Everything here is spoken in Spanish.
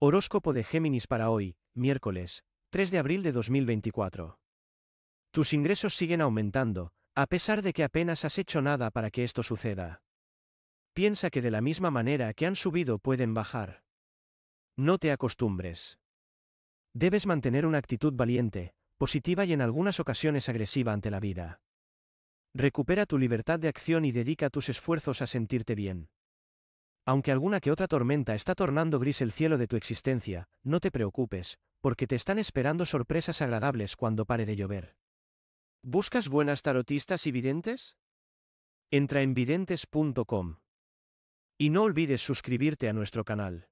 Horóscopo de Géminis para hoy, miércoles, 3 de abril de 2024. Tus ingresos siguen aumentando, a pesar de que apenas has hecho nada para que esto suceda. Piensa que de la misma manera que han subido pueden bajar. No te acostumbres. Debes mantener una actitud valiente, positiva y en algunas ocasiones agresiva ante la vida. Recupera tu libertad de acción y dedica tus esfuerzos a sentirte bien. Aunque alguna que otra tormenta está tornando gris el cielo de tu existencia, no te preocupes, porque te están esperando sorpresas agradables cuando pare de llover. ¿Buscas buenas tarotistas y videntes? Entra en videntes.com. Y no olvides suscribirte a nuestro canal.